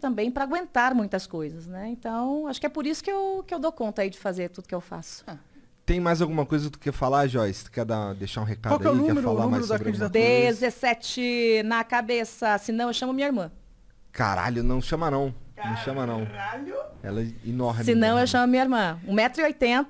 também para aguentar muitas coisas, né? Então, acho que é por isso que eu, que eu dou conta aí de fazer tudo que eu faço. Ah. Tem mais alguma coisa que tu quer falar, Joyce? Tu quer dar, deixar um recado Qual é o aí? Número, quer falar o número mais da sobre candidatura? 17 na cabeça, senão eu chamo minha irmã. Caralho, não chama não. Caralho. Não chama não. Ela é enorme. Senão eu chamo minha irmã. 1,80m.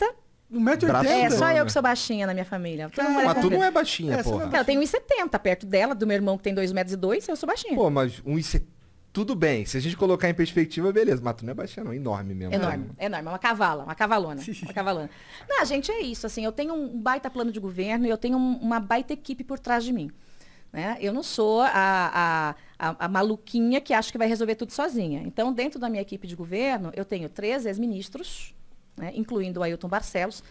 1,80m? É, só eu que sou baixinha na minha família. Todo é mas tu não é baixinha, é, é porra. Não, eu tenho 1,70 perto dela, do meu irmão que tem 2,02m, eu sou baixinha. Pô, mas 1,70 tudo bem. Se a gente colocar em perspectiva, beleza. Mas tu não é baixinha, não. É enorme mesmo. Enorme, é. enorme. É uma cavala, uma cavalona. uma cavalona. Não, gente, é isso. Assim, eu tenho um baita plano de governo e eu tenho uma baita equipe por trás de mim. Né? Eu não sou a, a, a, a maluquinha que acha que vai resolver tudo sozinha. Então, dentro da minha equipe de governo, eu tenho três ex-ministros, né? incluindo o Ailton Barcelos,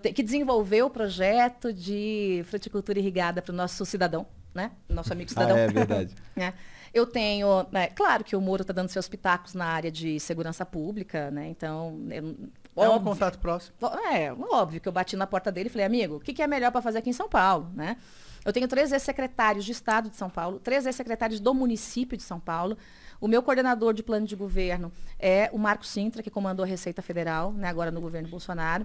te, que desenvolveu o projeto de fruticultura irrigada para o nosso cidadão né? Nosso amigo ah, cidadão. ah, é verdade. né? Eu tenho, né, claro que o Moro está dando seus pitacos na área de segurança pública, né? Então, eu, é um contato próximo. É, óbvio que eu bati na porta dele e falei, amigo, o que, que é melhor para fazer aqui em São Paulo, né? Eu tenho três ex-secretários de Estado de São Paulo, três ex-secretários do município de São Paulo, o meu coordenador de plano de governo é o Marco Sintra, que comandou a Receita Federal, né, agora no governo Bolsonaro.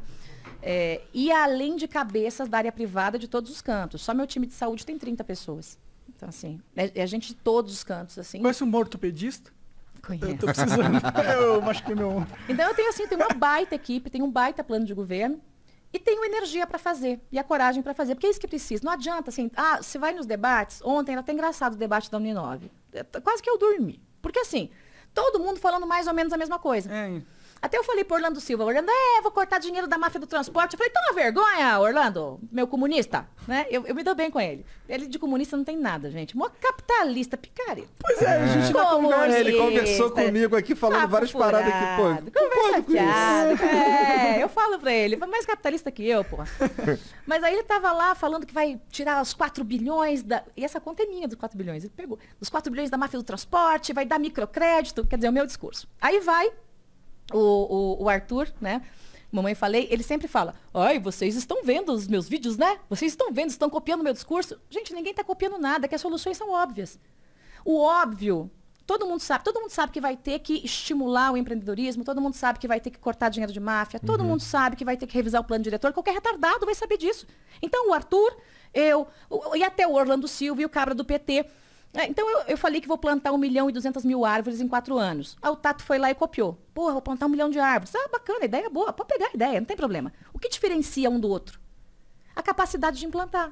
É, e além de cabeças da área privada de todos os cantos. Só meu time de saúde tem 30 pessoas. Então, assim, é, é gente de todos os cantos, assim. Conhece um ortopedista? Conheço. Eu tô precisando. eu machuquei meu Então, eu tenho, assim, eu tenho uma baita equipe, tenho um baita plano de governo e tenho energia para fazer e a coragem para fazer, porque é isso que precisa. Não adianta assim, ah, você vai nos debates, ontem era até engraçado o debate da Uninove. É, tá, quase que eu dormi. Porque assim, todo mundo falando mais ou menos a mesma coisa. É. Até eu falei pro Orlando Silva, Orlando, é, vou cortar dinheiro da máfia do transporte. Eu falei, toma vergonha, Orlando, meu comunista, né? Eu, eu me dou bem com ele. Ele de comunista não tem nada, gente. Mó capitalista, picareta. Pois é, a gente vai tá conversa, ele conversou comigo aqui, falando tá várias furado, paradas aqui, pô. Conversa com é, eu falo pra ele, mais capitalista que eu, pô. Mas aí ele tava lá falando que vai tirar os 4 bilhões da... E essa conta é minha dos 4 bilhões, ele pegou. Dos 4 bilhões da máfia do transporte, vai dar microcrédito, quer dizer, é o meu discurso. Aí vai, o, o, o Arthur, né? Mamãe falei, ele sempre fala: Ai, vocês estão vendo os meus vídeos, né? Vocês estão vendo, estão copiando meu discurso. Gente, ninguém está copiando nada, que as soluções são óbvias. O óbvio, todo mundo sabe, todo mundo sabe que vai ter que estimular o empreendedorismo, todo mundo sabe que vai ter que cortar dinheiro de máfia, todo uhum. mundo sabe que vai ter que revisar o plano diretor, qualquer retardado vai saber disso. Então, o Arthur, eu, e até o Orlando Silva e o cabra do PT é, então eu, eu, falei que vou plantar 1 milhão e 200 mil árvores em quatro anos. Aí o Tato foi lá e copiou. Porra, vou plantar um milhão de árvores. Ah, bacana, ideia é boa. Pode pegar a ideia, não tem problema. O que diferencia um do outro? A capacidade de implantar.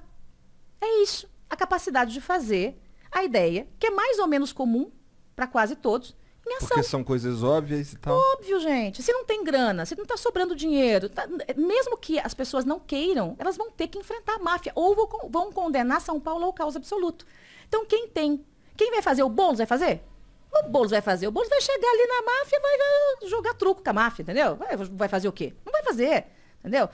É isso. A capacidade de fazer a ideia, que é mais ou menos comum para quase todos, me ação. Porque são coisas óbvias e tal. Óbvio, gente. Se não tem grana, se não está sobrando dinheiro, tá, é, mesmo que as pessoas não queiram, elas vão ter que enfrentar a máfia ou vão, vão condenar São Paulo ao caos absoluto. Então, quem tem? Quem vai fazer? O Boulos vai fazer? O Boulos vai fazer. O Boulos vai chegar ali na máfia vai jogar truco com a máfia, entendeu? Vai, vai fazer o quê? Não vai fazer, entendeu?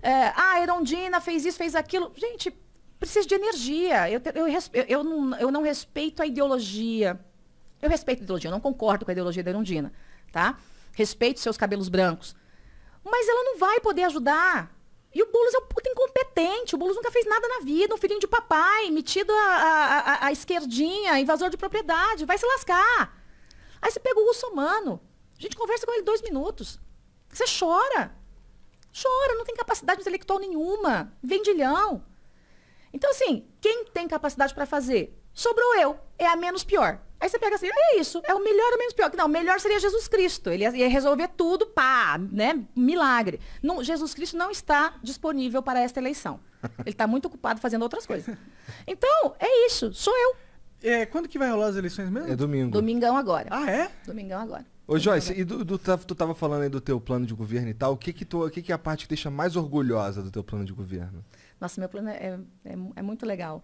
É, ah, a Erondina fez isso, fez aquilo. Gente, precisa de energia. Eu, eu, eu, eu, não, eu não respeito a ideologia eu respeito a ideologia, eu não concordo com a ideologia da Erundina, tá? Respeito seus cabelos brancos. Mas ela não vai poder ajudar. E o Boulos é um puta incompetente. O Boulos nunca fez nada na vida. Um filhinho de papai, metido a, a, a, a esquerdinha, invasor de propriedade. Vai se lascar. Aí você pega o Russo humano, A gente conversa com ele dois minutos. Você chora. Chora, não tem capacidade intelectual nenhuma. Vendilhão. Então, assim, quem tem capacidade para fazer? Sobrou eu. É a menos pior. Aí você pega assim, é isso, é o melhor ou menos pior. Não, o melhor seria Jesus Cristo. Ele ia resolver tudo, pá, né? Milagre. Não, Jesus Cristo não está disponível para esta eleição. Ele está muito ocupado fazendo outras coisas. Então, é isso, sou eu. É, quando que vai rolar as eleições mesmo? É domingo. Domingão agora. Ah, é? Domingão agora. Ô, Joyce, e do, do, tá, tu tava falando aí do teu plano de governo e tal, o que que, tu, o que que é a parte que deixa mais orgulhosa do teu plano de governo? Nossa, meu plano é, é, é muito legal.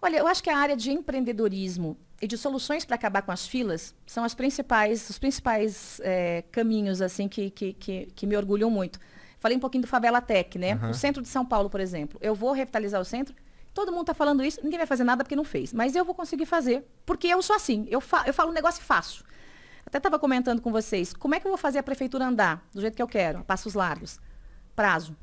Olha, eu acho que a área de empreendedorismo e de soluções para acabar com as filas são as principais, os principais é, caminhos assim que, que, que, que, me orgulham muito. Falei um pouquinho do Favela Tech, né? Uhum. O centro de São Paulo, por exemplo. Eu vou revitalizar o centro. Todo mundo está falando isso, ninguém vai fazer nada porque não fez. Mas eu vou conseguir fazer, porque eu sou assim. Eu, fa eu falo um negócio e faço. Até estava comentando com vocês, como é que eu vou fazer a prefeitura andar do jeito que eu quero, a passos largos? Prazo.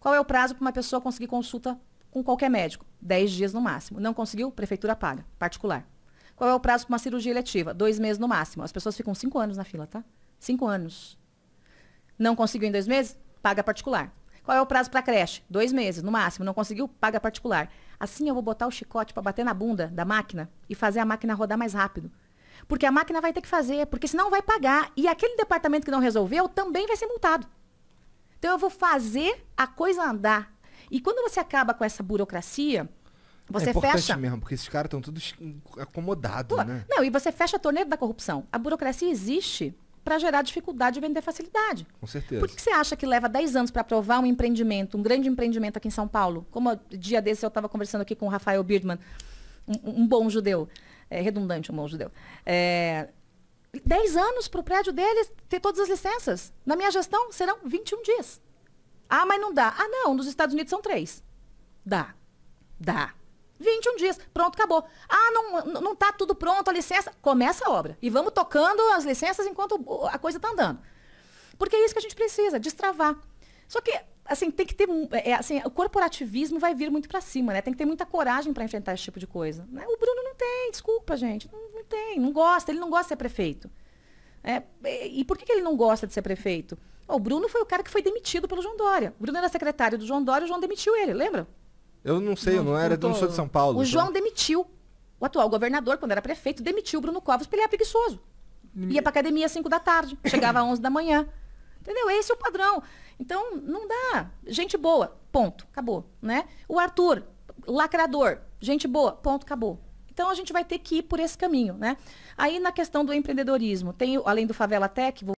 Qual é o prazo para uma pessoa conseguir consulta com qualquer médico, 10 dias no máximo. Não conseguiu? Prefeitura paga, particular. Qual é o prazo para uma cirurgia eletiva? Dois meses no máximo. As pessoas ficam cinco anos na fila, tá? Cinco anos. Não conseguiu em dois meses? Paga particular. Qual é o prazo para creche? Dois meses, no máximo. Não conseguiu? Paga particular. Assim eu vou botar o chicote para bater na bunda da máquina e fazer a máquina rodar mais rápido. Porque a máquina vai ter que fazer, porque senão vai pagar. E aquele departamento que não resolveu também vai ser multado. Então eu vou fazer a coisa andar e quando você acaba com essa burocracia, você é importante fecha. mesmo, porque esses caras estão todos acomodados, né? Não, e você fecha a torneira da corrupção. A burocracia existe para gerar dificuldade e vender facilidade. Com certeza. Por que você acha que leva 10 anos para aprovar um empreendimento, um grande empreendimento aqui em São Paulo? Como dia desse eu estava conversando aqui com o Rafael Birdman, um, um bom judeu, é, redundante um bom judeu. É, 10 anos para o prédio deles ter todas as licenças. Na minha gestão serão 21 dias. Ah, mas não dá. Ah, não, nos Estados Unidos são três. Dá. Dá. 21 dias, pronto, acabou. Ah, não, não tá tudo pronto, a licença. Começa a obra. E vamos tocando as licenças enquanto a coisa está andando. Porque é isso que a gente precisa, destravar. Só que, assim, tem que ter. É, é, assim, o corporativismo vai vir muito para cima, né? Tem que ter muita coragem para enfrentar esse tipo de coisa. Né? O Bruno não tem, desculpa, gente. Não, não, tem, não gosta, ele não gosta de ser prefeito. É, e por que, que ele não gosta de ser prefeito? O Bruno foi o cara que foi demitido pelo João Dória. O Bruno era secretário do João Dória, o João demitiu ele, lembra? Eu não sei, não, eu não era, eu não sou de São Paulo. O então. João demitiu. O atual governador, quando era prefeito, demitiu o Bruno Covas porque ele era preguiçoso. Ia pra academia às 5 da tarde, chegava às 11 da manhã. Entendeu? Esse é o padrão. Então, não dá. Gente boa, ponto, acabou, né? O Arthur, lacrador, gente boa, ponto, acabou. Então a gente vai ter que ir por esse caminho, né? Aí na questão do empreendedorismo, tem além do Favela Tech,